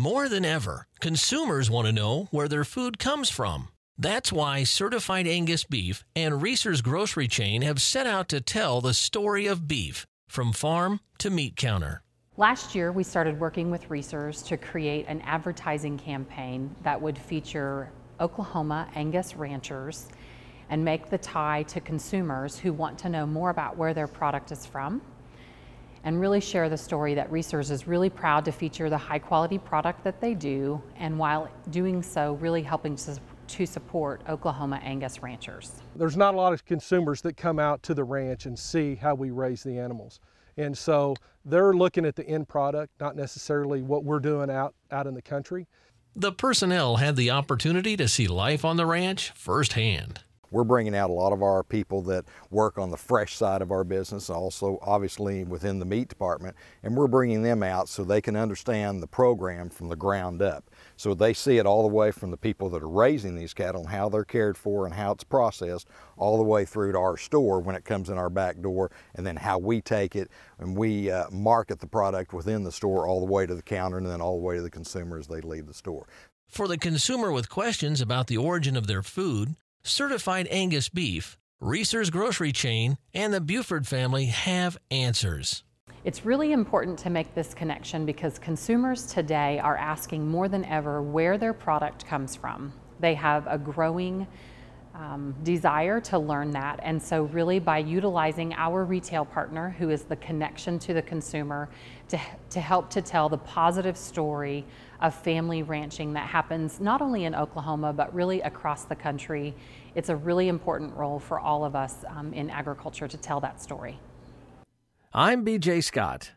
More than ever, consumers want to know where their food comes from. That's why Certified Angus Beef and Reese's Grocery Chain have set out to tell the story of beef from farm to meat counter. Last year, we started working with Reese's to create an advertising campaign that would feature Oklahoma Angus ranchers and make the tie to consumers who want to know more about where their product is from and really share the story that Resource is really proud to feature the high quality product that they do, and while doing so, really helping to, to support Oklahoma Angus ranchers. There's not a lot of consumers that come out to the ranch and see how we raise the animals. And so they're looking at the end product, not necessarily what we're doing out, out in the country. The personnel had the opportunity to see life on the ranch firsthand. We're bringing out a lot of our people that work on the fresh side of our business, also obviously within the meat department, and we're bringing them out so they can understand the program from the ground up. So they see it all the way from the people that are raising these cattle and how they're cared for and how it's processed, all the way through to our store when it comes in our back door, and then how we take it and we uh, market the product within the store all the way to the counter and then all the way to the consumer as they leave the store. For the consumer with questions about the origin of their food, certified Angus beef, Reese's grocery chain, and the Buford family have answers. It's really important to make this connection because consumers today are asking more than ever where their product comes from. They have a growing um, desire to learn that. And so, really, by utilizing our retail partner, who is the connection to the consumer, to, to help to tell the positive story of family ranching that happens not only in Oklahoma, but really across the country, it's a really important role for all of us um, in agriculture to tell that story. I'm BJ Scott.